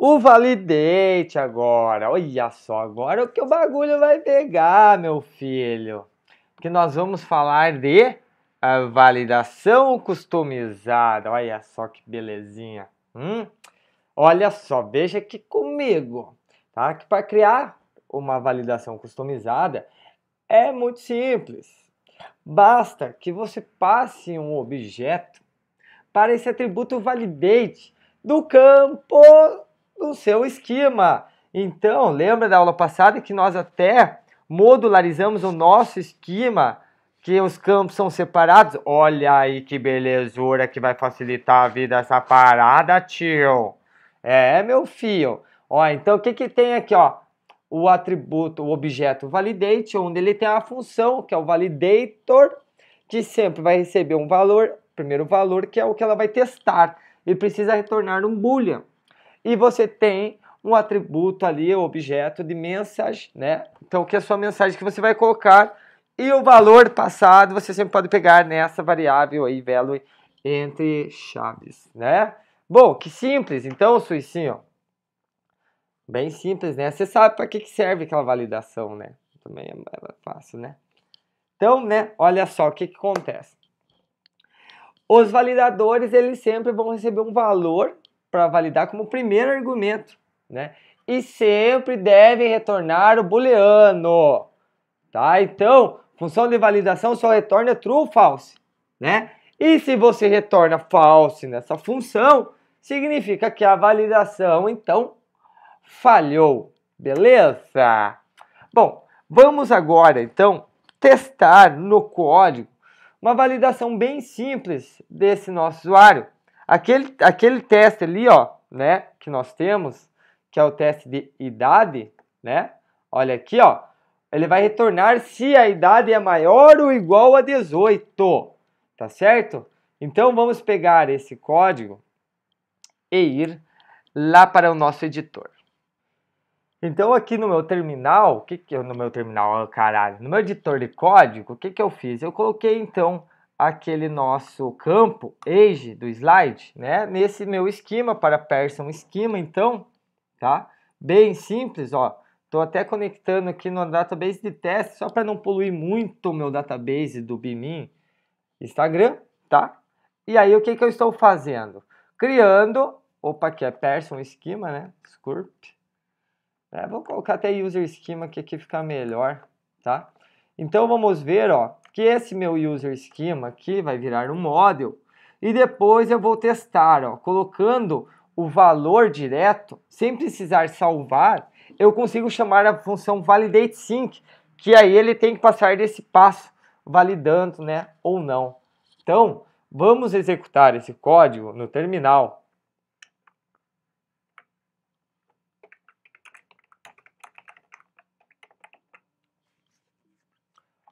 o validate agora. Olha só, agora o que o bagulho vai pegar, meu filho. Porque nós vamos falar de a ah, validação customizada. Olha só que belezinha. Hum? Olha só, veja aqui comigo, tá? Que para criar uma validação customizada é muito simples. Basta que você passe um objeto para esse atributo validate do campo do seu esquema. Então, lembra da aula passada que nós até modularizamos o nosso esquema, que os campos são separados? Olha aí que belezura que vai facilitar a vida essa parada, tio. É, meu fio. Ó, então o que que tem aqui, ó? O atributo, o objeto validate, onde ele tem a função, que é o validator, que sempre vai receber um valor, primeiro valor, que é o que ela vai testar, e precisa retornar um boolean e você tem um atributo ali, o um objeto de mensagem, né? Então, que é a sua mensagem que você vai colocar e o valor passado você sempre pode pegar nessa variável aí, value entre chaves, né? Bom, que simples, então, Suicinho. Bem simples, né? Você sabe para que, que serve aquela validação, né? Também é fácil, né? Então, né, olha só o que, que acontece. Os validadores, eles sempre vão receber um valor para validar como primeiro argumento, né? E sempre deve retornar o booleano, tá? Então, função de validação só retorna true ou false, né? E se você retorna false nessa função, significa que a validação, então, falhou, beleza? Bom, vamos agora, então, testar no código uma validação bem simples desse nosso usuário. Aquele, aquele teste ali, ó, né, que nós temos, que é o teste de idade, né? Olha aqui, ó. Ele vai retornar se a idade é maior ou igual a 18, tá certo? Então vamos pegar esse código e ir lá para o nosso editor. Então aqui no meu terminal, o que que eu no meu terminal, oh, caralho, no meu editor de código, o que que eu fiz? Eu coloquei então aquele nosso campo age do slide, né? Nesse meu esquema para Person esquema, então, tá? Bem simples, ó. Tô até conectando aqui no database de teste só para não poluir muito o meu database do Bimin Instagram, tá? E aí o que que eu estou fazendo? Criando, opa, aqui é Person esquema, né? Sculpt. É, vou colocar até user esquema que aqui fica melhor, tá? Então vamos ver, ó, que esse meu user schema aqui vai virar um model e depois eu vou testar, ó, colocando o valor direto, sem precisar salvar, eu consigo chamar a função validate sync, que aí ele tem que passar desse passo, validando, né, ou não. Então, vamos executar esse código no terminal.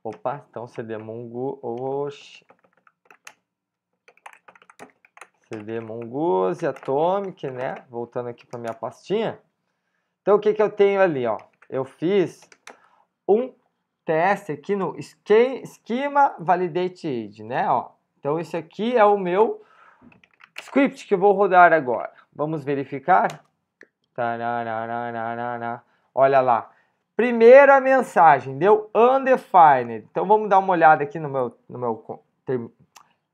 Opa, então cd mongo, oxi. cd mongose atomic, né? Voltando aqui para minha pastinha. Então o que que eu tenho ali, ó? Eu fiz um teste aqui no Schema validated, né, ó. Então esse aqui é o meu script que eu vou rodar agora. Vamos verificar? Olha lá. Primeira mensagem, deu undefined. Então vamos dar uma olhada aqui no meu, no meu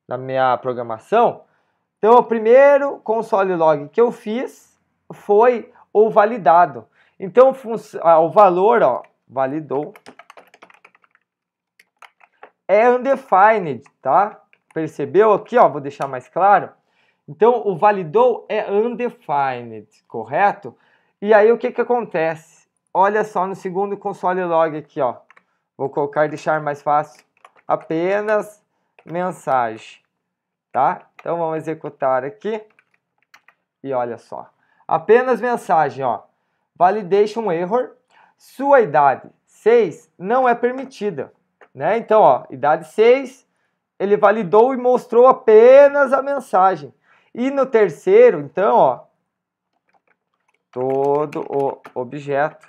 na minha programação. Então o primeiro console log que eu fiz foi o validado. Então ah, o valor, ó, validou é undefined, tá? Percebeu aqui, ó, vou deixar mais claro. Então o validou é undefined, correto? E aí o que que acontece? Olha só no segundo console log aqui, ó. Vou colocar deixar mais fácil. Apenas mensagem, tá? Então vamos executar aqui. E olha só. Apenas mensagem, ó. Validation error. Sua idade 6 não é permitida, né? Então, ó, idade 6, ele validou e mostrou apenas a mensagem. E no terceiro, então, ó, todo o objeto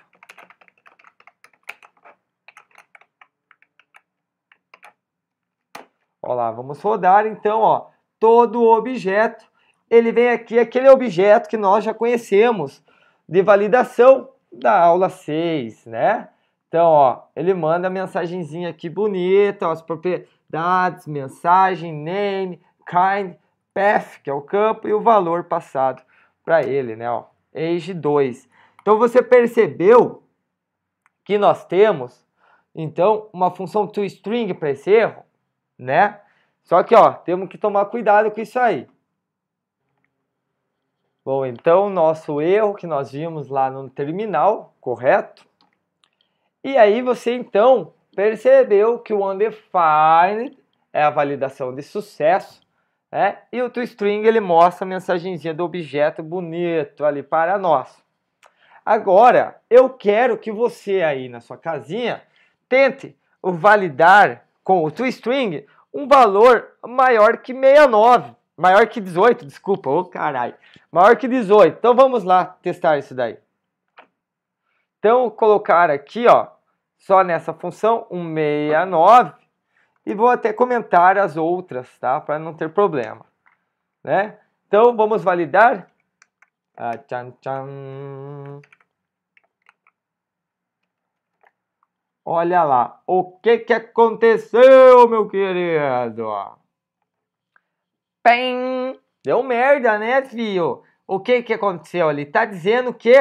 Olha lá, vamos rodar então, ó. Todo objeto, ele vem aqui, aquele objeto que nós já conhecemos de validação da aula 6, né? Então, ó, ele manda a mensagenzinha aqui bonita, ó, as propriedades, mensagem, name, kind, path, que é o campo, e o valor passado para ele, né? Ó, age 2. Então, você percebeu que nós temos, então, uma função toString para esse erro? né? Só que, ó, temos que tomar cuidado com isso aí. Bom, então, nosso erro que nós vimos lá no terminal, correto? E aí você, então, percebeu que o undefined é a validação de sucesso, né? E o toString, ele mostra a mensagenzinha do objeto bonito ali para nós. Agora, eu quero que você aí na sua casinha tente validar com o string um valor maior que 69, maior que 18, desculpa, ô oh, caralho, maior que 18. Então vamos lá testar isso daí. Então colocar aqui, ó, só nessa função, um 69, e vou até comentar as outras, tá, para não ter problema, né? Então vamos validar. Ah, tchan, tchan. Olha lá, o que que aconteceu, meu querido? Pem! Deu merda, né, filho? O que que aconteceu? Ele está dizendo que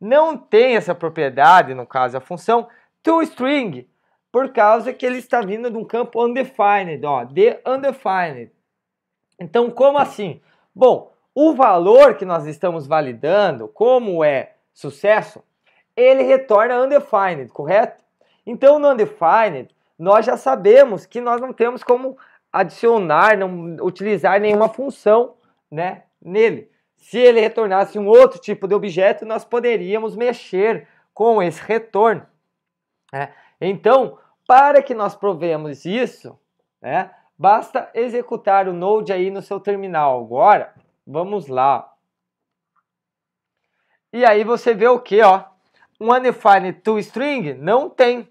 não tem essa propriedade, no caso a função toString, por causa que ele está vindo de um campo undefined, ó, de undefined. Então, como assim? Bom, o valor que nós estamos validando, como é sucesso, ele retorna undefined, correto? Então, no undefined, nós já sabemos que nós não temos como adicionar, não utilizar nenhuma função né, nele. Se ele retornasse um outro tipo de objeto, nós poderíamos mexer com esse retorno. Né? Então, para que nós provemos isso, né, basta executar o Node aí no seu terminal. Agora, vamos lá. E aí você vê o que, ó? Um undefined toString não tem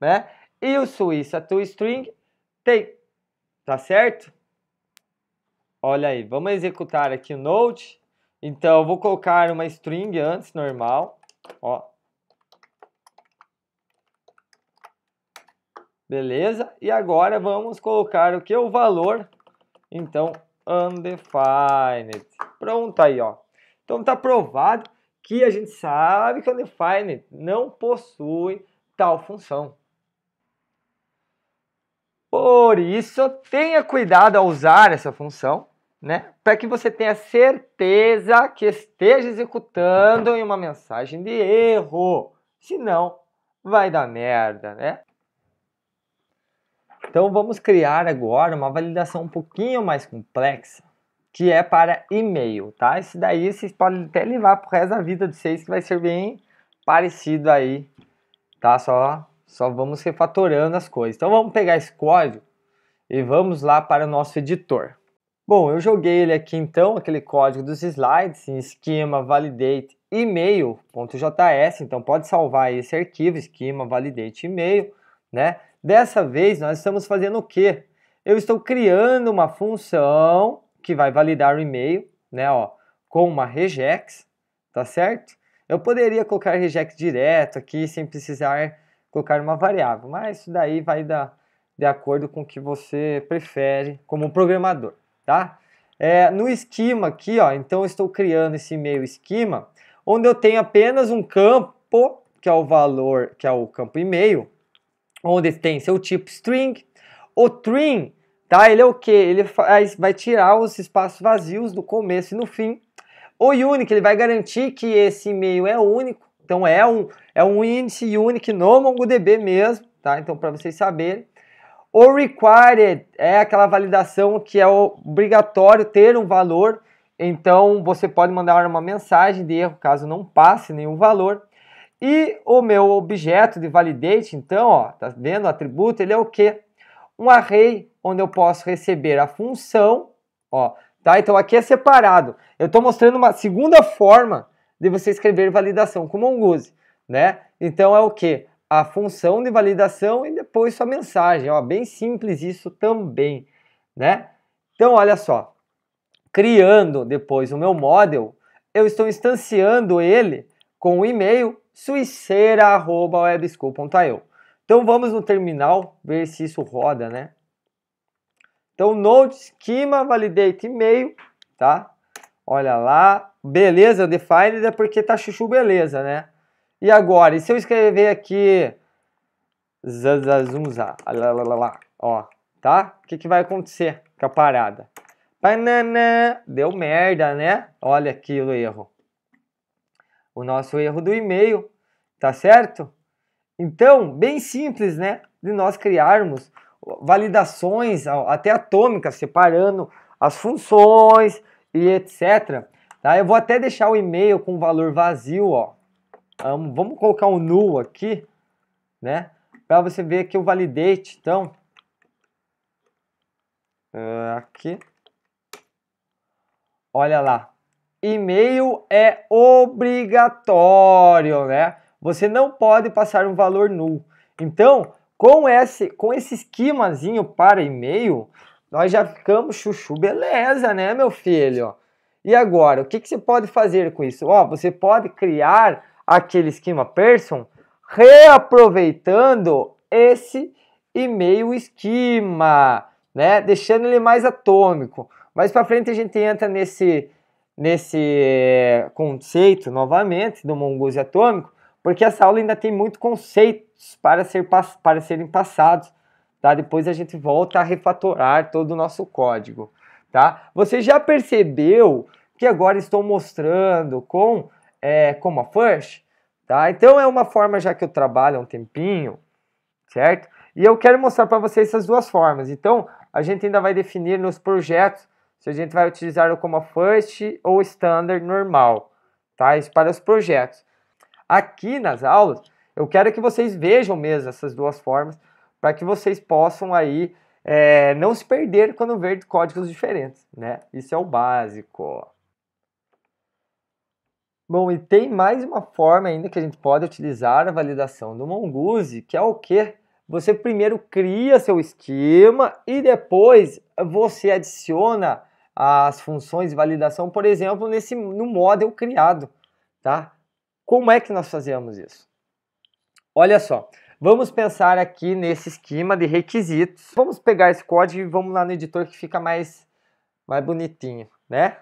né? E o Suíça ToString tem, tá certo? Olha aí, vamos executar aqui o Node. Então, eu vou colocar uma string antes, normal, ó. Beleza? E agora vamos colocar o que? O valor, então, undefined. Pronto aí, ó. Então, tá provado que a gente sabe que undefined não possui tal função. Por isso, tenha cuidado ao usar essa função, né? Para que você tenha certeza que esteja executando em uma mensagem de erro. Senão, vai dar merda, né? Então vamos criar agora uma validação um pouquinho mais complexa, que é para e-mail, tá? Isso daí vocês podem até levar pro resto da vida de vocês, que vai ser bem parecido aí, tá? Só só vamos refatorando as coisas. Então vamos pegar esse código e vamos lá para o nosso editor. Bom, eu joguei ele aqui então, aquele código dos slides, em esquema validate email.js, então pode salvar esse arquivo, esquema validate email, né? Dessa vez nós estamos fazendo o quê? Eu estou criando uma função que vai validar o e-mail, né, ó, com uma regex, tá certo? Eu poderia colocar regex direto aqui sem precisar colocar uma variável, mas isso daí vai da, de acordo com o que você prefere como programador, tá? É, no esquema aqui, ó, então eu estou criando esse meio esquema, onde eu tenho apenas um campo, que é o valor, que é o campo e-mail, onde tem seu tipo string, o trim, tá? Ele é o que? Ele faz, é, vai tirar os espaços vazios do começo e no fim. O unique, ele vai garantir que esse e-mail é único, então é um, é um índice unique no MongoDB mesmo, tá? Então para vocês saberem. O required é aquela validação que é obrigatório ter um valor, então você pode mandar uma mensagem de erro caso não passe nenhum valor. E o meu objeto de validate, então, ó, tá vendo o atributo, ele é o quê? Um array onde eu posso receber a função, ó, tá? Então aqui é separado. Eu estou mostrando uma segunda forma de você escrever validação com Mongoose, né? Então é o que? A função de validação e depois sua mensagem, ó, bem simples isso também, né? Então olha só, criando depois o meu model, eu estou instanciando ele com o e-mail suiceira@webschool.io. Então vamos no terminal ver se isso roda, né? Então node schema validate e-mail, tá? Olha lá, beleza undefined é porque tá chuchu beleza, né? E agora, e se eu escrever aqui zazazunza, lá, ó, tá? O que, que vai acontecer com a parada? Banana, deu merda, né? Olha aqui o erro. O nosso erro do e-mail, tá certo? Então, bem simples, né? De nós criarmos validações até atômicas, separando as funções e etc. Tá? Eu vou até deixar o e-mail com valor vazio, ó. Vamos colocar um null aqui, né? Para você ver que eu validate, então. Ah, aqui. Olha lá. E-mail é obrigatório, né? Você não pode passar um valor null. Então, com esse, com esse esquemazinho para e-mail, nós já ficamos chuchu beleza, né, meu filho? E agora, o que, que você pode fazer com isso? Ó, você pode criar aquele esquema Person reaproveitando esse e-mail esquema, né? Deixando ele mais atômico. Mais para frente a gente entra nesse nesse eh, conceito novamente do Mongoose atômico, porque essa aula ainda tem muito conceitos para ser para serem passados, tá? Depois a gente volta a refatorar todo o nosso código tá? Você já percebeu que agora estou mostrando com é, como a First, tá? Então é uma forma já que eu trabalho há um tempinho, certo? E eu quero mostrar para vocês essas duas formas. Então a gente ainda vai definir nos projetos se a gente vai utilizar o Coma First ou Standard normal, tá? Isso para os projetos. Aqui nas aulas, eu quero que vocês vejam mesmo essas duas formas para que vocês possam aí é, não se perder quando ver códigos diferentes, né? Isso é o básico. Bom, e tem mais uma forma ainda que a gente pode utilizar a validação do Mongoose, que é o que? Você primeiro cria seu esquema e depois você adiciona as funções de validação, por exemplo, nesse no model criado, tá? Como é que nós fazemos isso? Olha só, Vamos pensar aqui nesse esquema de requisitos. Vamos pegar esse código e vamos lá no editor que fica mais, mais bonitinho, né?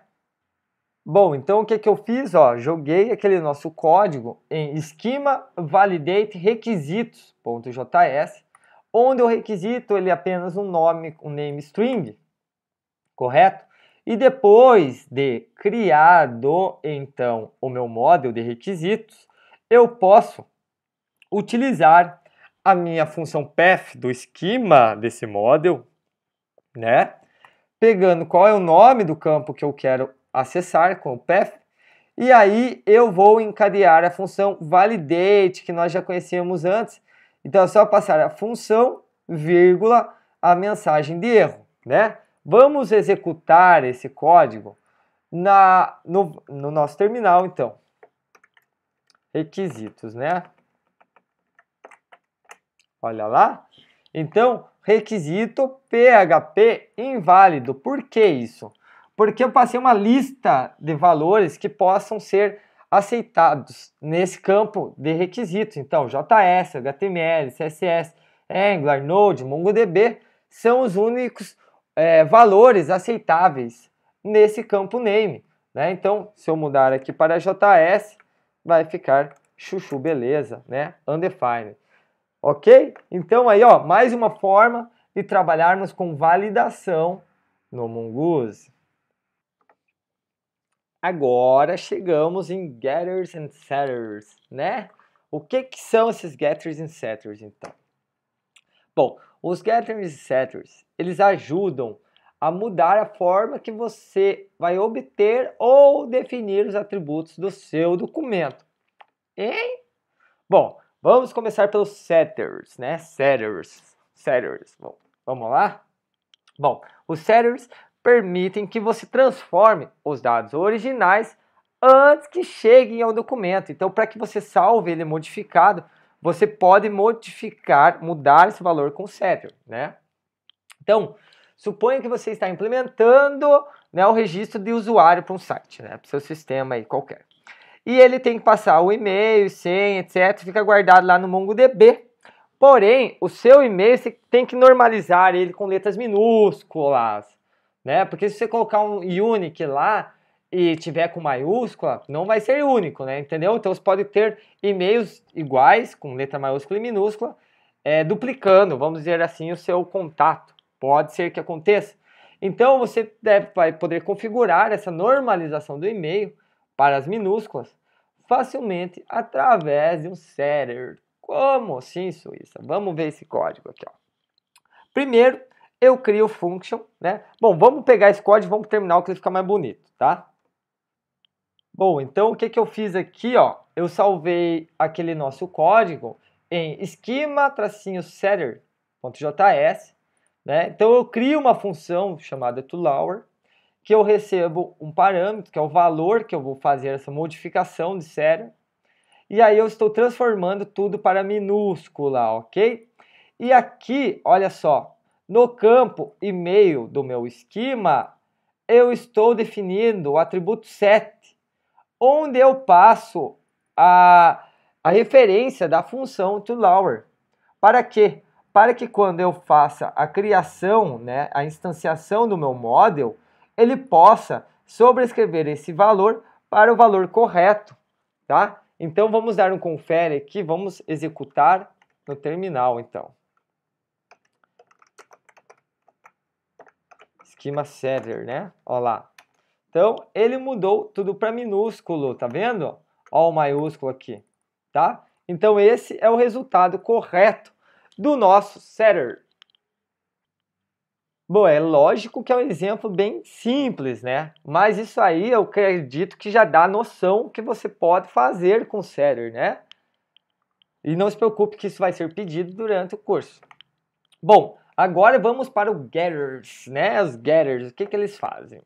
Bom, então o que, que eu fiz? Ó, joguei aquele nosso código em esquema validate requisitos.js, onde o requisito ele é apenas um nome, um name string, correto? E depois de criado, então, o meu model de requisitos, eu posso utilizar a minha função path do esquema desse model, né? Pegando qual é o nome do campo que eu quero acessar com o path, e aí eu vou encadear a função validate, que nós já conhecíamos antes. Então é só passar a função, vírgula, a mensagem de erro, né? Vamos executar esse código na, no, no nosso terminal, então. Requisitos, né? Olha lá. Então, requisito PHP inválido. Por que isso? Porque eu passei uma lista de valores que possam ser aceitados nesse campo de requisitos. Então, JS, HTML, CSS, Angular, Node, MongoDB são os únicos é, valores aceitáveis nesse campo name. Né? Então, se eu mudar aqui para JS, vai ficar chuchu beleza, né? Undefined. Ok? Então aí, ó, mais uma forma de trabalharmos com validação no Mongoose. Agora chegamos em getters and setters, né? O que, que são esses getters and setters, então? Bom, os getters e setters, eles ajudam a mudar a forma que você vai obter ou definir os atributos do seu documento. Hein? Bom, Vamos começar pelos setters, né? Setters. Setters. Bom, vamos lá? Bom, os setters permitem que você transforme os dados originais antes que cheguem ao documento. Então, para que você salve ele modificado, você pode modificar, mudar esse valor com o setter, né? Então, suponha que você está implementando né, o registro de usuário para um site, né, para o seu sistema aí qualquer e ele tem que passar o e-mail, senha, etc. Fica guardado lá no MongoDB. Porém, o seu e-mail você tem que normalizar ele com letras minúsculas, né? Porque se você colocar um unique lá e tiver com maiúscula, não vai ser único, né? Entendeu? Então você pode ter e-mails iguais com letra maiúscula e minúscula, é, duplicando, vamos dizer assim, o seu contato. Pode ser que aconteça. Então você deve vai poder configurar essa normalização do e-mail para as minúsculas facilmente através de um setter. Como assim, Suíça? Vamos ver esse código aqui. Ó. Primeiro, eu crio function, né? Bom, vamos pegar esse código e vamos terminar que ele fica mais bonito, tá? Bom, então o que, que eu fiz aqui, ó? Eu salvei aquele nosso código em esquema-setter.js, né? Então eu crio uma função chamada toLower, que eu recebo um parâmetro, que é o valor que eu vou fazer essa modificação de série, e aí eu estou transformando tudo para minúscula, ok? E aqui, olha só, no campo e-mail do meu esquema, eu estou definindo o atributo set, onde eu passo a, a referência da função toLower. Para quê? Para que quando eu faça a criação, né, a instanciação do meu model, ele possa sobrescrever esse valor para o valor correto, tá? Então vamos dar um confere aqui, vamos executar no terminal então. Esquema server, né? Olha lá. Então ele mudou tudo para minúsculo, tá vendo? Ó o maiúsculo aqui, tá? Então esse é o resultado correto do nosso setter. Bom, é lógico que é um exemplo bem simples, né? Mas isso aí eu acredito que já dá noção que você pode fazer com o Setter, né? E não se preocupe que isso vai ser pedido durante o curso. Bom, agora vamos para os getters, né? Os getters, o que, que eles fazem?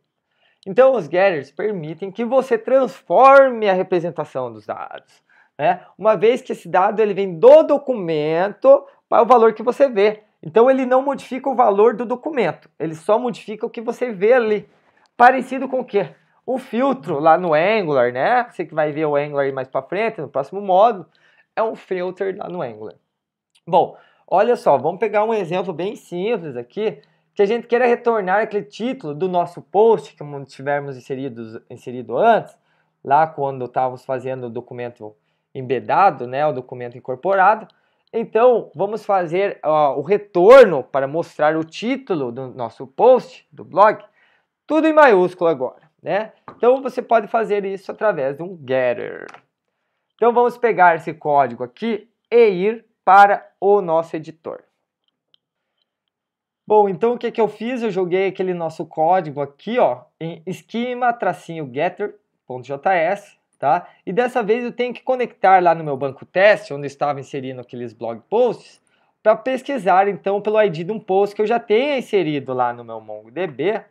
Então, os getters permitem que você transforme a representação dos dados, né? Uma vez que esse dado ele vem do documento para o valor que você vê. Então ele não modifica o valor do documento, ele só modifica o que você vê ali. Parecido com o quê? O filtro lá no Angular, né? Você que vai ver o Angular mais para frente, no próximo módulo, é um filter lá no Angular. Bom, olha só, vamos pegar um exemplo bem simples aqui, que a gente queira retornar aquele título do nosso post que tivermos inserido, inserido antes, lá quando estávamos fazendo o documento embedado, né, o documento incorporado, então, vamos fazer ó, o retorno para mostrar o título do nosso post, do blog, tudo em maiúsculo agora, né? Então, você pode fazer isso através de um getter. Então, vamos pegar esse código aqui e ir para o nosso editor. Bom, então o que, que eu fiz? Eu joguei aquele nosso código aqui, ó, em esquema-getter.js tá? E dessa vez eu tenho que conectar lá no meu banco teste, onde eu estava inserindo aqueles blog posts, para pesquisar então pelo ID de um post que eu já tenha inserido lá no meu MongoDB,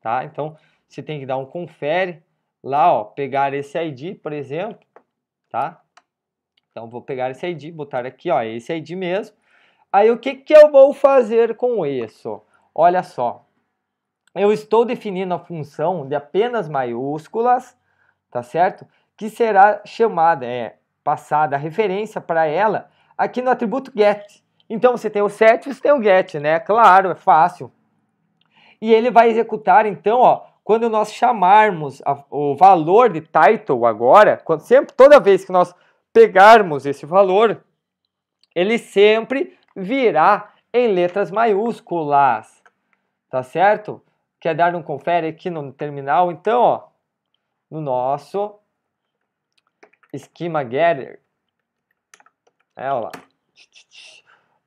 tá? Então você tem que dar um confere lá, ó, pegar esse ID, por exemplo, tá? Então vou pegar esse ID, botar aqui, ó, esse ID mesmo. Aí o que que eu vou fazer com isso? Olha só. Eu estou definindo a função de apenas maiúsculas, tá certo? que será chamada, é passada a referência para ela aqui no atributo get. Então você tem o set, você tem o get, né? Claro, é fácil. E ele vai executar então, ó, quando nós chamarmos a, o valor de title agora, quando, sempre, toda vez que nós pegarmos esse valor, ele sempre virá em letras maiúsculas, tá certo? Quer dar um confere aqui no terminal? Então, ó, no nosso esquema getter. É, ó lá.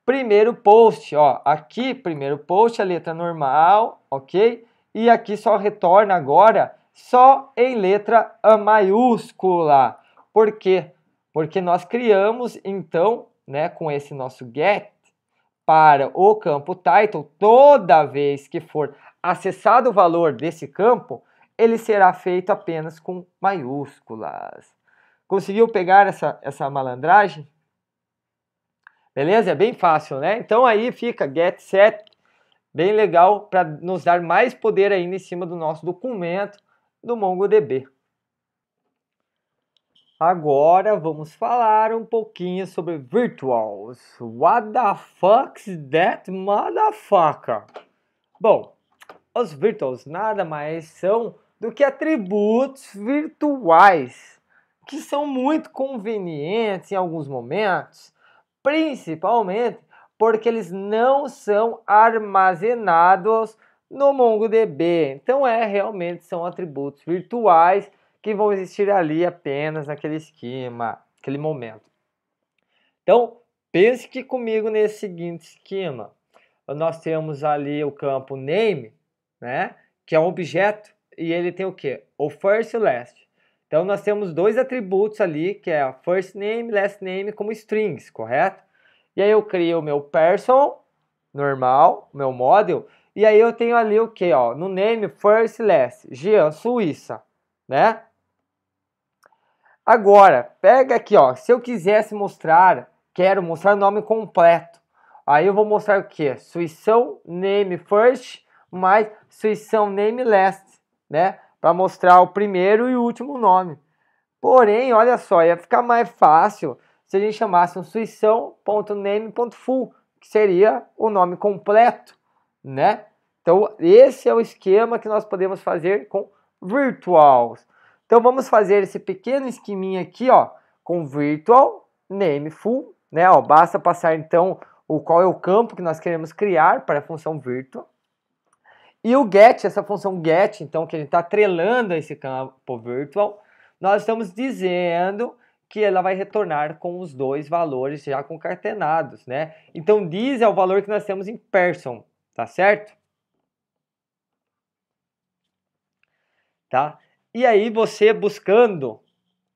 Primeiro post, ó, aqui primeiro post, a letra normal, ok? E aqui só retorna agora só em letra maiúscula. Por quê? Porque nós criamos, então, né, com esse nosso get, para o campo title, toda vez que for acessado o valor desse campo, ele será feito apenas com maiúsculas. Conseguiu pegar essa, essa malandragem? Beleza? É bem fácil, né? Então aí fica get set, bem legal para nos dar mais poder ainda em cima do nosso documento do MongoDB. Agora vamos falar um pouquinho sobre virtuals. What the fuck's that motherfucker? Bom, os virtuals nada mais são do que atributos virtuais que são muito convenientes em alguns momentos, principalmente porque eles não são armazenados no MongoDB. Então é realmente são atributos virtuais que vão existir ali apenas naquele esquema, aquele momento. Então, pense que comigo nesse seguinte esquema. Nós temos ali o campo name, né, que é um objeto e ele tem o que? O first e o last. Então nós temos dois atributos ali, que é first name, last name, como strings, correto? E aí eu crio o meu person, normal, meu model, e aí eu tenho ali o que, ó, no name, first, last, Jean, Suíça, né? Agora, pega aqui, ó, se eu quisesse mostrar, quero mostrar o nome completo, aí eu vou mostrar o que? Suição, name, first, mais suição, name, last, né? para mostrar o primeiro e o último nome. Porém, olha só, ia ficar mais fácil se a gente chamasse um suição.name.full, que seria o nome completo, né? Então, esse é o esquema que nós podemos fazer com virtuals. Então, vamos fazer esse pequeno esqueminha aqui, ó, com virtual name full, né? Ó, basta passar então o qual é o campo que nós queremos criar para a função virtual, e o get, essa função get, então, que a gente está atrelando a esse campo virtual, nós estamos dizendo que ela vai retornar com os dois valores já concatenados, né? Então, diz é o valor que nós temos em person, tá certo? Tá? E aí, você buscando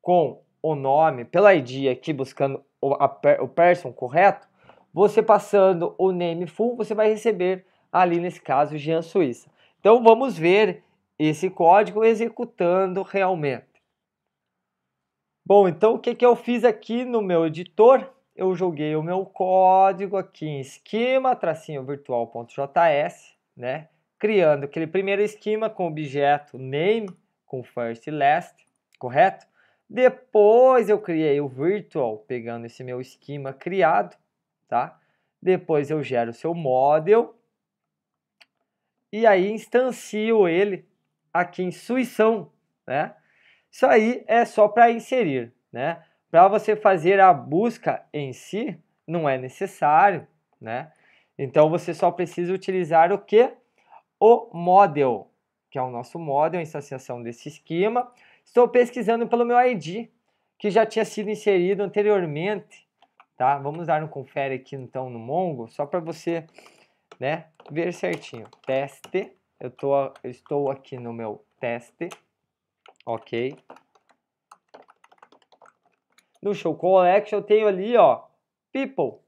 com o nome, pela ID aqui, buscando o, a, o person correto, você passando o name full, você vai receber ali nesse caso Jean Suíça. Então vamos ver esse código executando realmente. Bom, então o que, que eu fiz aqui no meu editor? Eu joguei o meu código aqui em esquema tracinho virtual.js, né? Criando aquele primeiro esquema com objeto name, com first e last, correto? Depois eu criei o virtual, pegando esse meu esquema criado, tá? Depois eu gero o seu model, e aí instancio ele aqui em suição, né? Isso aí é só para inserir, né? Para você fazer a busca em si, não é necessário, né? Então você só precisa utilizar o que? O model, que é o nosso model, a instanciação desse esquema. Estou pesquisando pelo meu ID, que já tinha sido inserido anteriormente, tá? Vamos dar um confere aqui então no Mongo, só para você né? Ver certinho. Teste. Eu, tô, eu estou aqui no meu teste. Ok. No show collection eu tenho ali, ó, people. O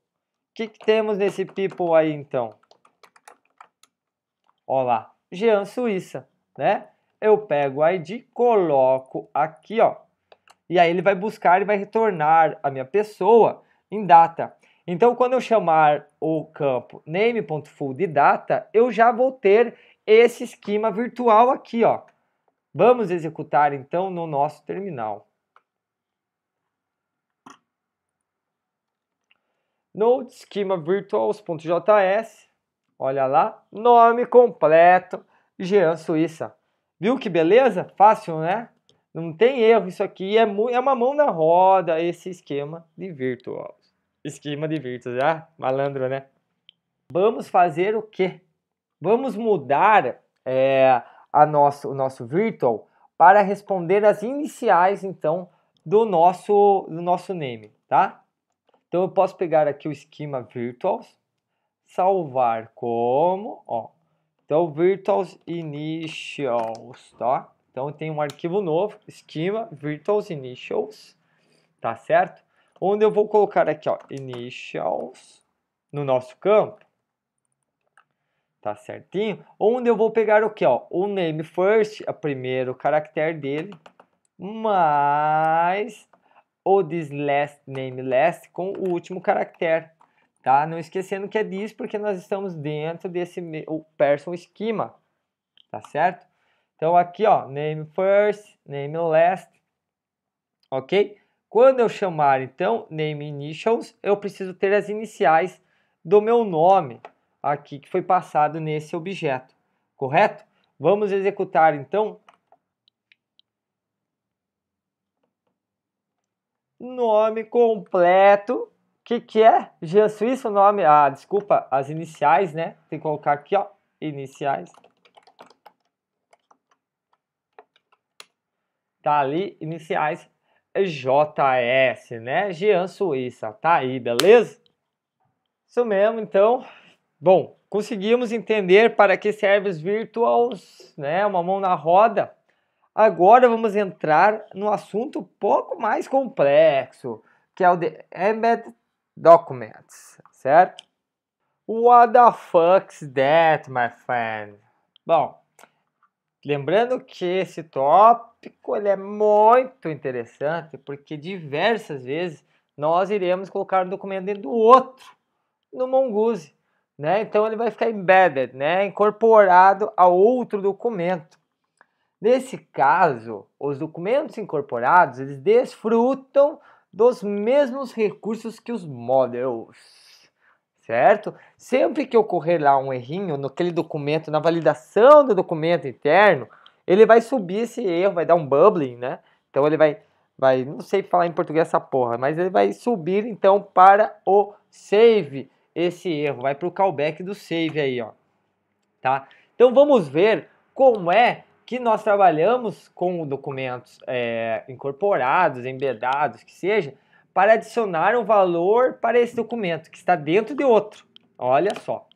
que, que temos nesse people aí, então? Ó lá, Jean Suíça, né? Eu pego o ID, coloco aqui, ó. E aí ele vai buscar e vai retornar a minha pessoa em data. Então, quando eu chamar o campo name.full de data, eu já vou ter esse esquema virtual aqui, ó. Vamos executar então no nosso terminal. Node schema virtuals.js, olha lá, nome completo, Jean Suíça. Viu que beleza? Fácil, né? Não tem erro isso aqui, é, é uma mão na roda esse esquema de virtuals esquema de Virtus. Ah, malandro, né? Vamos fazer o quê? Vamos mudar é, a nosso, o nosso virtual para responder as iniciais, então, do nosso, do nosso name, tá? Então, eu posso pegar aqui o esquema virtuals, salvar como, ó. Então, virtuals initials, tá? Então, tem um arquivo novo, esquema virtuals initials, tá certo? onde eu vou colocar aqui, ó, initials no nosso campo. Tá certinho? Onde eu vou pegar o que, ó, o name first, é o primeiro caractere dele, mais o this last name last com o último caractere, tá? Não esquecendo que é this porque nós estamos dentro desse o person esquema, tá certo? Então aqui, ó, name first, name last, OK? Quando eu chamar então name initials, eu preciso ter as iniciais do meu nome aqui que foi passado nesse objeto, correto? Vamos executar então nome completo, que que é? Jesus, isso nome, ah, desculpa, as iniciais, né? Tem que colocar aqui, ó, iniciais. Tá ali, iniciais JS, né? Jean Suíça, tá aí, beleza? Isso mesmo, então. Bom, conseguimos entender para que servem os virtuals, né? Uma mão na roda. Agora vamos entrar no assunto um pouco mais complexo, que é o de Embed Documents, certo? What the fuck's that, my friend? Bom, Lembrando que esse tópico ele é muito interessante porque diversas vezes nós iremos colocar um documento dentro do outro, no Mongoose, né? Então ele vai ficar embedded, né? Incorporado a outro documento. Nesse caso, os documentos incorporados eles desfrutam dos mesmos recursos que os models certo? Sempre que ocorrer lá um errinho naquele documento, na validação do documento interno, ele vai subir esse erro, vai dar um bubbling, né? Então ele vai, vai, não sei falar em português essa porra, mas ele vai subir então para o save esse erro, vai para o callback do save aí, ó, tá? Então vamos ver como é que nós trabalhamos com documentos é, incorporados, embedados, que seja, para adicionar um valor para esse documento, que está dentro de outro. Olha só.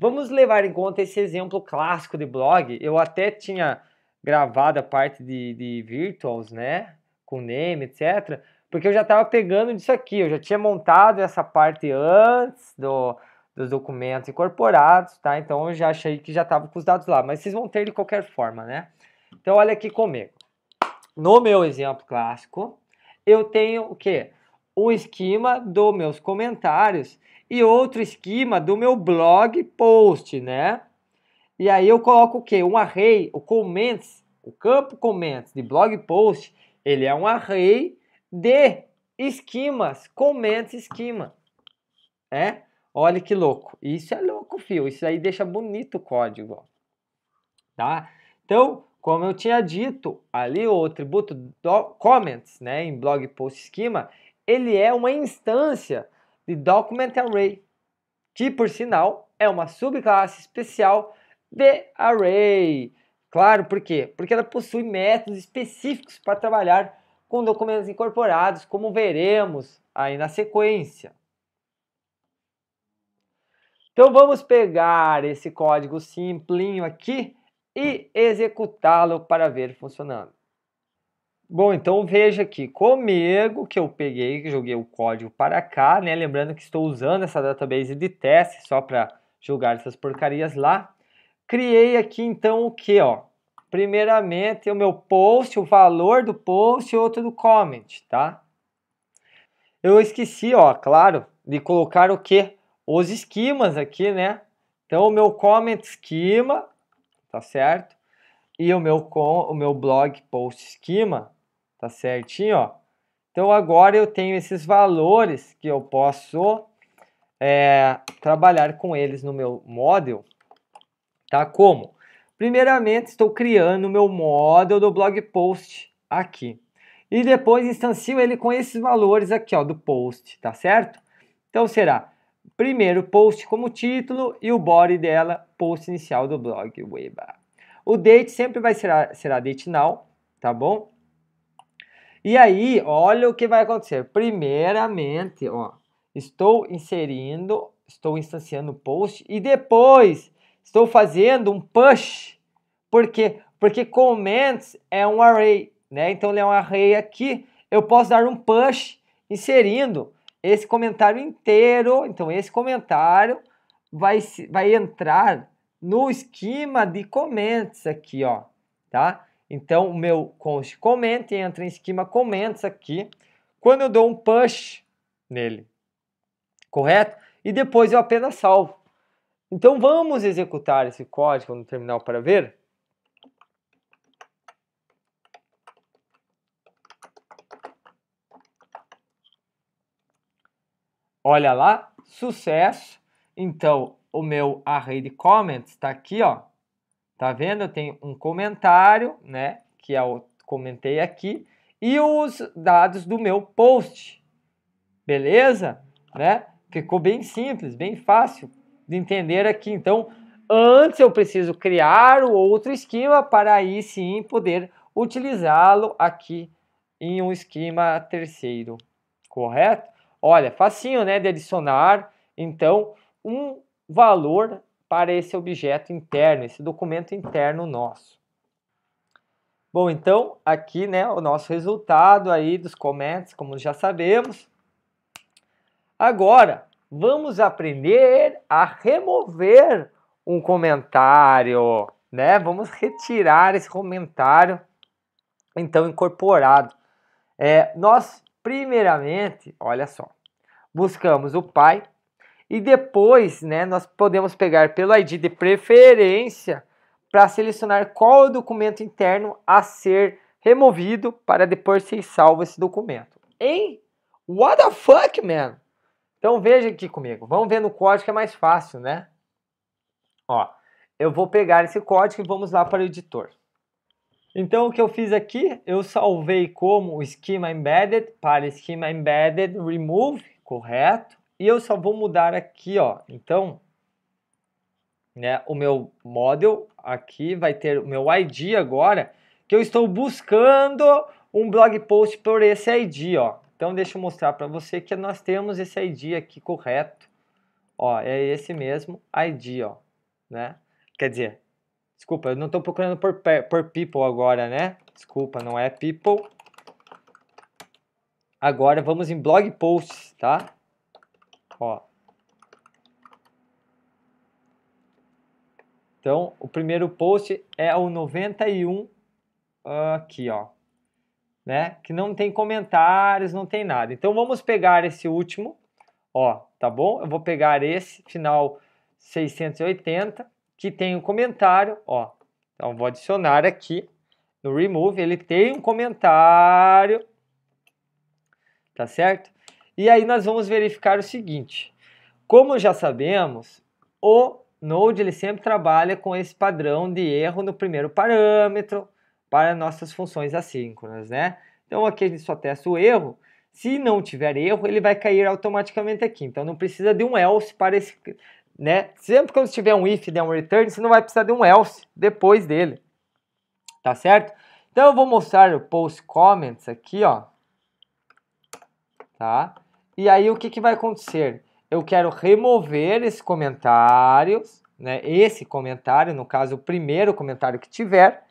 Vamos levar em conta esse exemplo clássico de blog. Eu até tinha gravado a parte de, de virtuals, né? Com name, etc. Porque eu já estava pegando disso aqui. Eu já tinha montado essa parte antes do, dos documentos incorporados, tá? Então eu já achei que já estava com os dados lá. Mas vocês vão ter de qualquer forma, né? Então olha aqui comigo. No meu exemplo clássico, eu tenho o quê? um esquema dos meus comentários e outro esquema do meu blog post, né? E aí eu coloco o quê? Um array, o comments, o campo comments de blog post, ele é um array de esquemas, comments esquema, é? Olha que louco. Isso é louco, fio. Isso aí deixa bonito o código, ó. tá? Então, como eu tinha dito, ali o atributo do, comments, né, em blog post esquema, ele é uma instância de Document Array, que por sinal é uma subclasse especial de Array. Claro, por quê? Porque ela possui métodos específicos para trabalhar com documentos incorporados, como veremos aí na sequência. Então vamos pegar esse código simplinho aqui e executá-lo para ver funcionando. Bom, então veja aqui, comigo que eu peguei, joguei o código para cá, né? Lembrando que estou usando essa database de teste só para jogar essas porcarias lá. Criei aqui então o que, ó? Primeiramente o meu post, o valor do post e outro do comment, tá? Eu esqueci, ó, claro, de colocar o que? Os esquemas aqui, né? Então o meu comment esquema, tá certo? E o meu, com, o meu blog post esquema tá certinho, ó. Então agora eu tenho esses valores que eu posso é, trabalhar com eles no meu model, tá? Como? Primeiramente, estou criando o meu model do blog post aqui. E depois instancio ele com esses valores aqui, ó, do post, tá certo? Então será primeiro post como título e o body dela, post inicial do blog Weba. O date sempre vai ser será date now, tá bom? E aí, olha o que vai acontecer. Primeiramente, ó, estou inserindo, estou instanciando o post e depois estou fazendo um push. Por quê? Porque comments é um array, né? Então ele é um array aqui, eu posso dar um push inserindo esse comentário inteiro. Então esse comentário vai vai entrar no esquema de comments aqui, ó, tá? Então, o meu const comenta entra em esquema comments aqui quando eu dou um push nele, correto? E depois eu apenas salvo. Então, vamos executar esse código no terminal para ver? Olha lá, sucesso. Então, o meu array de comments está aqui, ó. Tá vendo? Eu tenho um comentário, né? Que eu é comentei aqui. E os dados do meu post. Beleza? Né? Ficou bem simples, bem fácil de entender aqui. Então, antes eu preciso criar o outro esquema para aí sim poder utilizá-lo aqui em um esquema terceiro, correto? Olha, facinho, né, de adicionar, então, um valor para esse objeto interno, esse documento interno nosso. Bom, então aqui né, o nosso resultado aí dos comments, como já sabemos. Agora vamos aprender a remover um comentário, né? Vamos retirar esse comentário então incorporado. É, nós primeiramente, olha só, buscamos o pai e depois, né, nós podemos pegar pelo ID de preferência para selecionar qual o documento interno a ser removido para depois ser salvo esse documento. Hein? What the fuck, man? Então veja aqui comigo. Vamos ver no código que é mais fácil, né? Ó, eu vou pegar esse código e vamos lá para o editor. Então o que eu fiz aqui, eu salvei como schema embedded para schema embedded remove, correto? E eu só vou mudar aqui, ó. Então, né, o meu model aqui vai ter o meu ID agora, que eu estou buscando um blog post por esse ID, ó. Então, deixa eu mostrar para você que nós temos esse ID aqui correto. Ó, é esse mesmo ID, ó, né? Quer dizer, desculpa, eu não estou procurando por, por people agora, né? Desculpa, não é people. Agora vamos em blog posts, tá? Ó. Então, o primeiro post é o 91 ah, aqui, ó. Né? Que não tem comentários, não tem nada. Então vamos pegar esse último, ó, tá bom? Eu vou pegar esse final 680 que tem um comentário, ó. Então vou adicionar aqui no remove, ele tem um comentário. Tá certo? E aí nós vamos verificar o seguinte. Como já sabemos, o Node ele sempre trabalha com esse padrão de erro no primeiro parâmetro para nossas funções assíncronas, né? Então aqui a gente só testa o erro. Se não tiver erro, ele vai cair automaticamente aqui. Então não precisa de um else para esse, né? Sempre quando tiver um if, der um return, você não vai precisar de um else depois dele. Tá certo? Então eu vou mostrar o post comments aqui, ó. Tá? E aí o que, que vai acontecer? Eu quero remover esse comentários, né, esse comentário, no caso o primeiro comentário que tiver,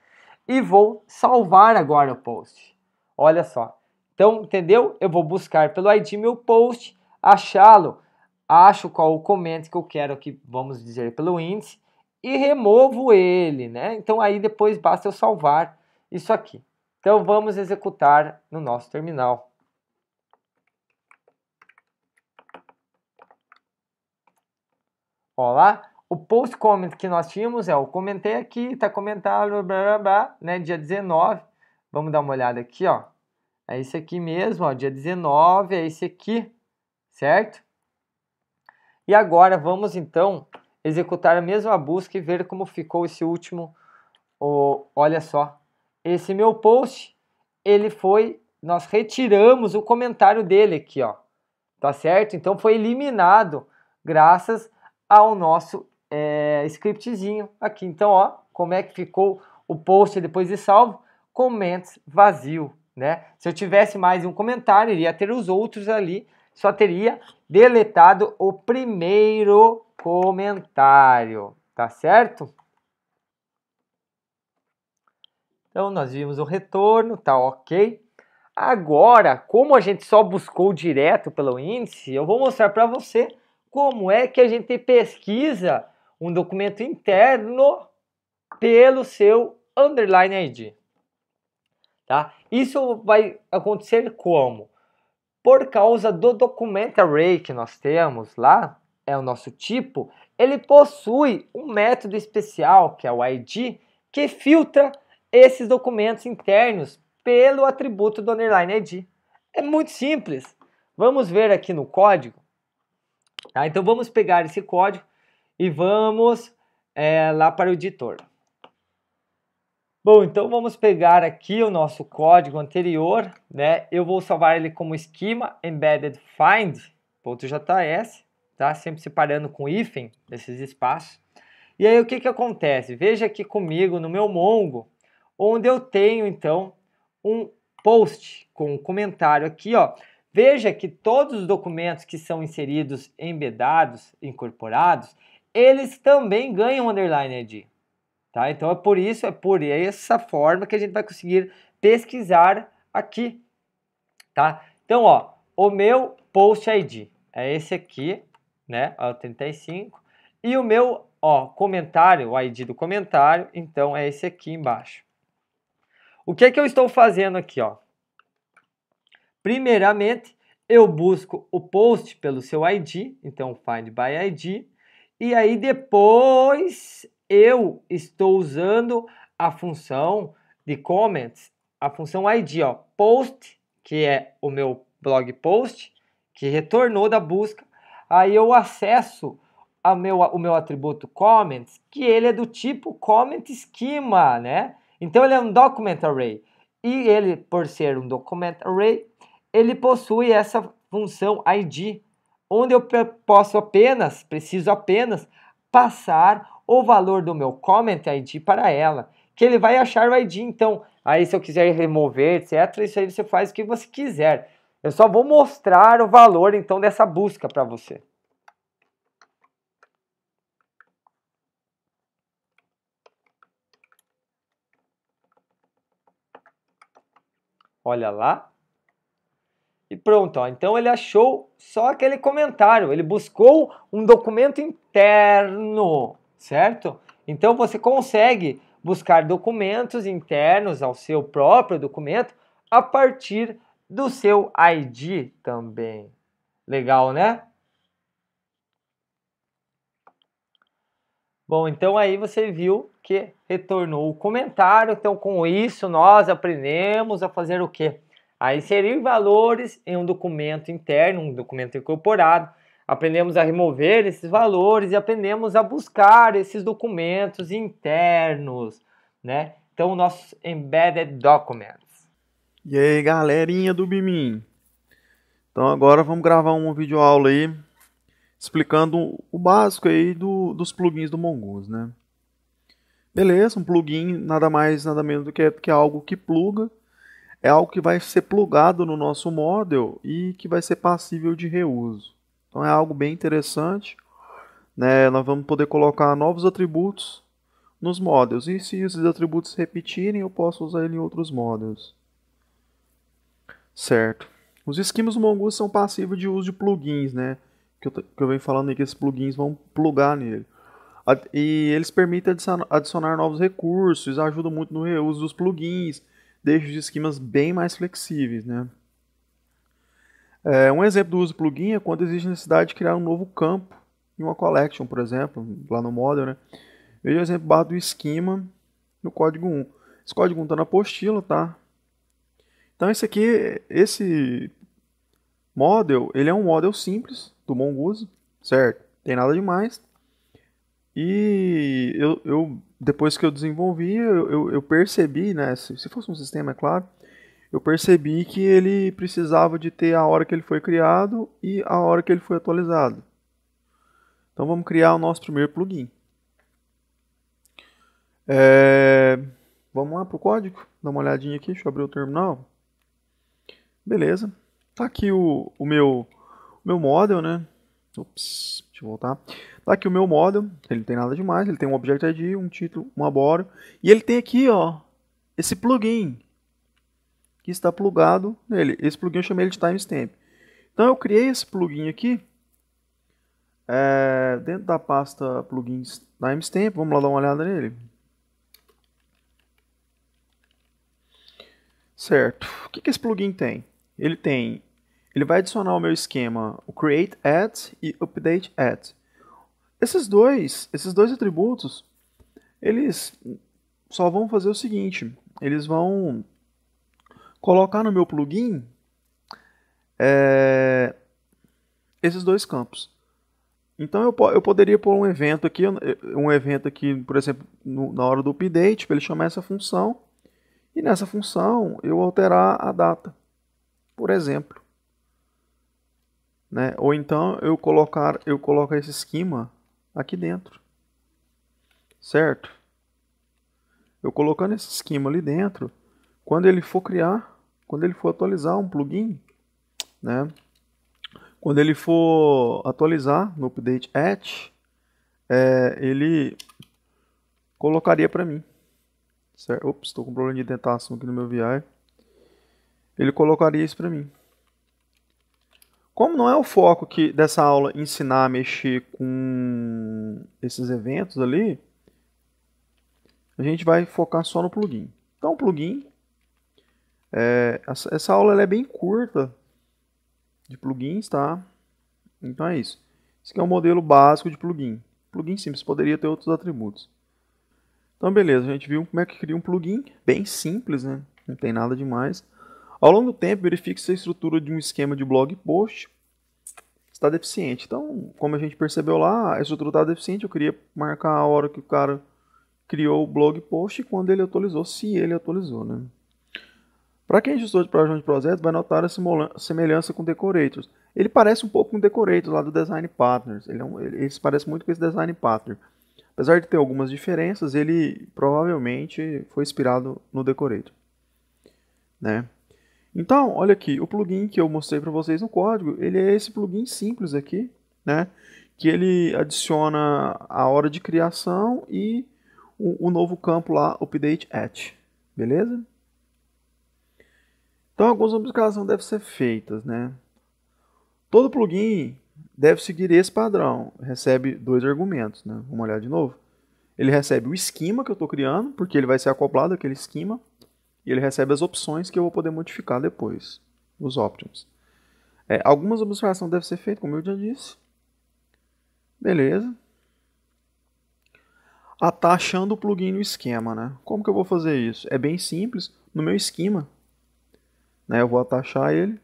e vou salvar agora o post. Olha só. Então, entendeu? Eu vou buscar pelo ID meu post, achá-lo, acho qual o comentário que eu quero aqui, vamos dizer, pelo índice, e removo ele, né? Então aí depois basta eu salvar isso aqui. Então vamos executar no nosso terminal. Olá. O post comment que nós tínhamos é o comentei aqui, tá comentado, blá, blá, blá, né? Dia 19. Vamos dar uma olhada aqui, ó. É esse aqui mesmo, ó. Dia 19 é esse aqui, certo? E agora vamos então executar a mesma busca e ver como ficou esse último. O olha só, esse meu post, ele foi, nós retiramos o comentário dele aqui, ó. Tá certo? Então foi eliminado graças ao nosso é, scriptzinho aqui. Então, ó, como é que ficou o post depois de salvo? Comments vazio, né? Se eu tivesse mais um comentário, iria ter os outros ali, só teria deletado o primeiro comentário, tá certo? Então, nós vimos o retorno, tá ok. Agora, como a gente só buscou direto pelo índice, eu vou mostrar para você como é que a gente pesquisa um documento interno pelo seu underline ID. Tá? Isso vai acontecer como? Por causa do documento array que nós temos lá, é o nosso tipo, ele possui um método especial, que é o ID, que filtra esses documentos internos pelo atributo do underline ID. É muito simples. Vamos ver aqui no código. Tá? Então vamos pegar esse código e vamos é, lá para o editor. Bom, então vamos pegar aqui o nosso código anterior, né? Eu vou salvar ele como esquema embedded find.js, tá? Sempre separando com hífen esses espaços. E aí o que que acontece? Veja aqui comigo no meu Mongo, onde eu tenho então um post com um comentário aqui, ó, Veja que todos os documentos que são inseridos, embedados, incorporados, eles também ganham underline ID. Tá? Então é por isso, é por essa forma que a gente vai conseguir pesquisar aqui. Tá? Então, ó, o meu post ID é esse aqui, né, o 35, e o meu, ó, comentário, o ID do comentário, então é esse aqui embaixo. O que é que eu estou fazendo aqui, ó? Primeiramente, eu busco o post pelo seu ID, então find by ID, e aí depois eu estou usando a função de comments, a função ID, ó, post, que é o meu blog post, que retornou da busca, aí eu acesso a meu, o meu atributo comments, que ele é do tipo comment schema, né? Então ele é um document array. E ele, por ser um document array, ele possui essa função id, onde eu posso apenas, preciso apenas passar o valor do meu comment id para ela, que ele vai achar o id. Então, aí se eu quiser remover, etc, isso aí você faz o que você quiser. Eu só vou mostrar o valor então dessa busca para você. Olha lá, e pronto, ó. então ele achou só aquele comentário, ele buscou um documento interno, certo? Então você consegue buscar documentos internos ao seu próprio documento a partir do seu ID também. Legal, né? Bom, então aí você viu que retornou o comentário. Então, com isso, nós aprendemos a fazer o quê? a inserir valores em um documento interno, um documento incorporado. Aprendemos a remover esses valores e aprendemos a buscar esses documentos internos, né? Então, nossos embedded documents. E aí, galerinha do Bimim. Então, agora vamos gravar uma videoaula aí explicando o básico aí do, dos plugins do Mongoose, né? Beleza, um plugin nada mais nada menos do que, que algo que pluga é algo que vai ser plugado no nosso model e que vai ser passível de reuso. Então é algo bem interessante. Né? Nós vamos poder colocar novos atributos nos models. E se esses atributos se repetirem, eu posso usar ele em outros models. Certo. Os esquemas do Mongoose são passivos de uso de plugins, né? Que eu, que eu venho falando aí que esses plugins vão plugar nele. E eles permitem adicionar novos recursos, ajudam muito no reuso dos plugins deixa os esquemas bem mais flexíveis. Né? É, um exemplo do uso do plugin é quando existe necessidade de criar um novo campo em uma collection, por exemplo, lá no model. Né? Veja o exemplo barra do esquema no código 1. Esse código 1 está na apostila, tá? Então esse aqui, esse model, ele é um model simples do Mongoose, certo? Tem nada demais. E eu, eu depois que eu desenvolvi, eu, eu, eu percebi, né, se, se, fosse um sistema, é claro, eu percebi que ele precisava de ter a hora que ele foi criado e a hora que ele foi atualizado. Então vamos criar o nosso primeiro plugin. É, vamos lá para o código, dar uma olhadinha aqui, deixa eu abrir o terminal. Beleza, tá aqui o, o meu, o meu model, né? Ops, deixa eu voltar. Tá aqui o meu modo, ele não tem nada demais, ele tem um Object ID, um título, um abório. E ele tem aqui, ó, esse plugin que está plugado nele. Esse plugin eu chamei ele de timestamp. Então eu criei esse plugin aqui é, dentro da pasta plugins timestamp. Vamos lá dar uma olhada nele. Certo. O que, que esse plugin tem? Ele tem, ele vai adicionar ao meu esquema o create add e update add. Esses dois, esses dois atributos, eles só vão fazer o seguinte, eles vão colocar no meu plugin é, esses dois campos. Então eu, eu poderia pôr um evento aqui, um evento aqui, por exemplo, no, na hora do update, para ele chamar essa função, e nessa função eu alterar a data, por exemplo. Né? Ou então eu colocar eu coloco esse esquema aqui dentro. Certo? Eu colocando esse esquema ali dentro, quando ele for criar, quando ele for atualizar um plugin, né? Quando ele for atualizar no update at, é, ele colocaria para mim. Certo? Ops, estou com problema de dentação aqui no meu VI. Ele colocaria isso para mim. Como não é o foco que dessa aula ensinar a mexer com esses eventos ali, a gente vai focar só no plugin. Então, o plugin, é, essa, essa, aula é bem curta de plugins, tá? Então é isso. Esse aqui é um modelo básico de plugin. Plugin simples, poderia ter outros atributos. Então, beleza, a gente viu como é que cria um plugin, bem simples, né? Não tem nada demais. mais. Ao longo do tempo, verifique se a estrutura de um esquema de blog post está deficiente. Então, como a gente percebeu lá, a estrutura está deficiente. Eu queria marcar a hora que o cara criou o blog post e quando ele atualizou, se ele atualizou. Né? Para quem é gestor de projeto de projetos, vai notar a semelhança com Decorators. Ele parece um pouco com Decorators lá do Design Patterns. Ele, é um, ele, ele se parece muito com esse Design Pattern. Apesar de ter algumas diferenças, ele provavelmente foi inspirado no Decorator. Né? Então, olha aqui, o plugin que eu mostrei para vocês no código, ele é esse plugin simples aqui, né? Que ele adiciona a hora de criação e o, o novo campo lá, update at, beleza? Então, algumas observações devem ser feitas, né? Todo plugin deve seguir esse padrão. Recebe dois argumentos, né? Vamos olhar de novo. Ele recebe o esquema que eu estou criando, porque ele vai ser acoplado àquele esquema e ele recebe as opções que eu vou poder modificar depois, os options. É, algumas observações devem ser feitas, como eu já disse. Beleza. Atachando ah, tá o plugin no esquema, né? Como que eu vou fazer isso? É bem simples. No meu esquema, né, eu vou atachar ele.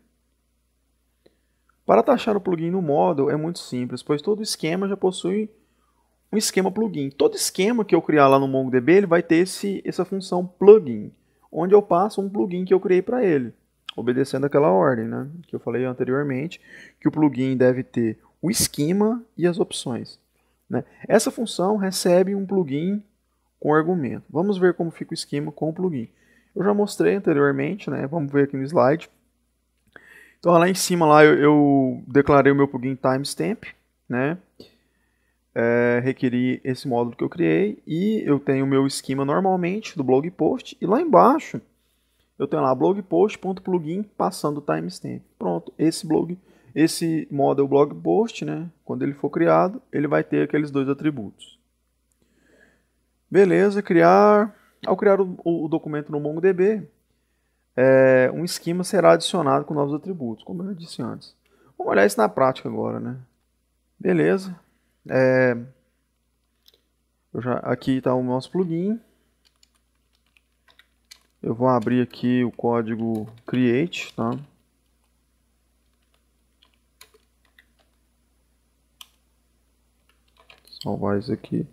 Para atachar o plugin no model é muito simples, pois todo esquema já possui um esquema plugin. Todo esquema que eu criar lá no MongoDB, ele vai ter esse, essa função plugin onde eu passo um plugin que eu criei para ele, obedecendo aquela ordem né, que eu falei anteriormente, que o plugin deve ter o esquema e as opções. Né? Essa função recebe um plugin com argumento. Vamos ver como fica o esquema com o plugin. Eu já mostrei anteriormente, né? vamos ver aqui no slide. Então lá em cima lá eu, eu declarei o meu plugin timestamp, né? é, requerir esse módulo que eu criei e eu tenho o meu esquema normalmente do blog post e lá embaixo eu tenho lá blog plugin passando timestamp. Pronto, esse blog, esse módulo blog post, né, quando ele for criado, ele vai ter aqueles dois atributos. Beleza, criar. Ao criar o, o documento no MongoDB, é, um esquema será adicionado com novos atributos, como eu disse antes. Vamos olhar isso na prática agora, né? Beleza, é, já, aqui está o nosso plugin. Eu vou abrir aqui o código create, tá? Salvar isso aqui.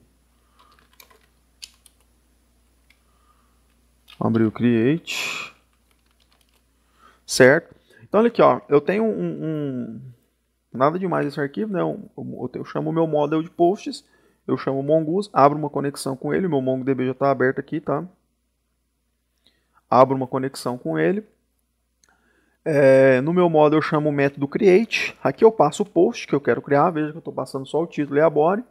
Abrir o create. Certo? Então olha aqui, ó, eu tenho um, um Nada demais esse arquivo, né? Eu, eu chamo o meu model de posts, eu chamo o mongoose, abro uma conexão com ele, meu mongodb já está aberto aqui, tá? Abro uma conexão com ele. É, no meu model eu chamo o método create, aqui eu passo o post que eu quero criar, veja que eu estou passando só o título e a body,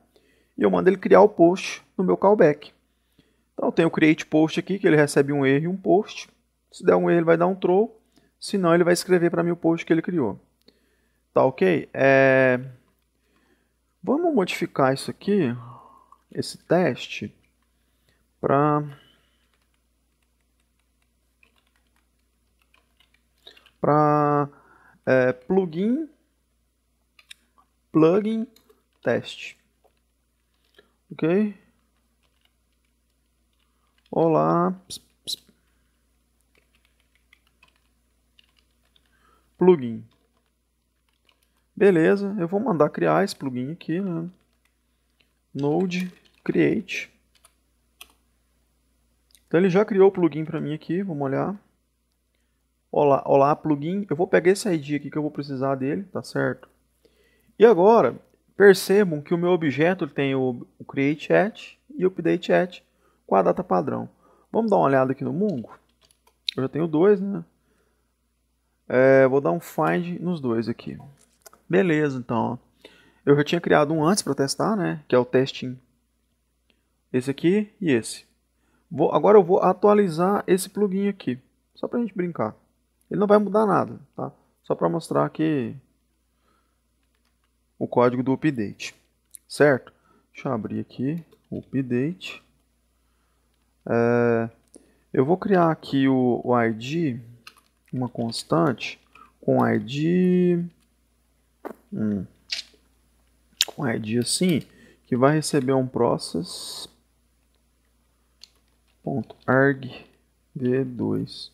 e eu mando ele criar o post no meu callback. Então eu tenho o create post aqui, que ele recebe um erro e um post, se der um erro ele vai dar um throw, se não ele vai escrever para mim o post que ele criou tá ok? É... Vamos modificar isso aqui, esse teste, para para é, plugin plugin teste ok olá pss, pss. plugin Beleza, eu vou mandar criar esse plugin aqui, né? Node create. Então ele já criou o plugin para mim aqui, vamos olhar. Olá, olá, plugin. Eu vou pegar esse ID aqui que eu vou precisar dele, tá certo? E agora, percebam que o meu objeto tem o, o create at e o update at com a data padrão. Vamos dar uma olhada aqui no Mongo. Eu já tenho dois, né? É, vou dar um find nos dois aqui. Beleza, então. Eu já tinha criado um antes para testar, né? Que é o testing. Esse aqui e esse. Vou, agora eu vou atualizar esse plugin aqui. Só para a gente brincar. Ele não vai mudar nada, tá? Só para mostrar que... O código do update. Certo? Deixa eu abrir aqui. Update. É, eu vou criar aqui o, o ID. Uma constante. Com ID Hum. Com um é? ID assim, que vai receber um process.arg v2.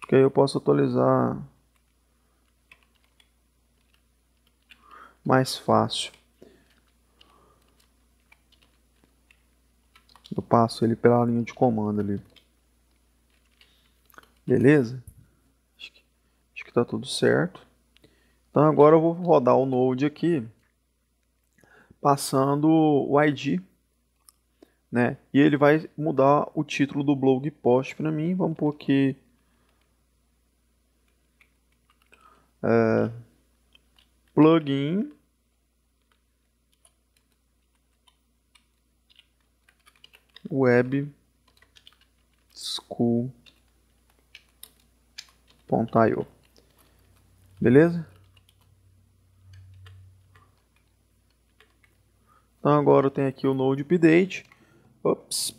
Porque aí eu posso atualizar mais fácil. Eu passo ele pela linha de comando ali. Beleza? Acho que, acho que tá tudo certo. Então agora eu vou rodar o Node aqui, passando o ID, né? E ele vai mudar o título do blog post para mim. Vamos pôr aqui... É, plugin web school.io. Beleza? Então agora eu tenho aqui o node update. Ops.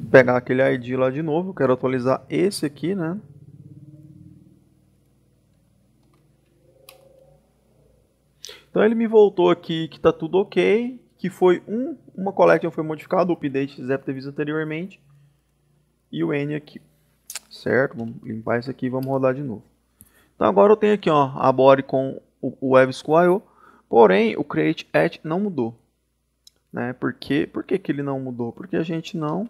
Vou pegar aquele ID lá de novo, quero atualizar esse aqui, né? Então ele me voltou aqui que tá tudo ok, que foi um, uma collection foi modificada, o update Zapdevis anteriormente, e o N aqui. Certo? Vamos limpar isso aqui e vamos rodar de novo. Então agora eu tenho aqui ó, a body com o, o EvSQL, porém o create at não mudou. Né? Por, quê? Por que, que ele não mudou? Porque a gente não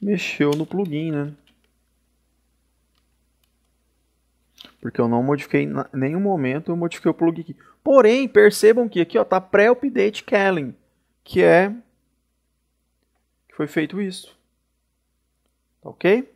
mexeu no plugin, né? Porque eu não modifiquei em nenhum momento, eu modifiquei o plugin aqui. Porém, percebam que aqui está pré-update Kellen, que é que foi feito isso. Tá ok?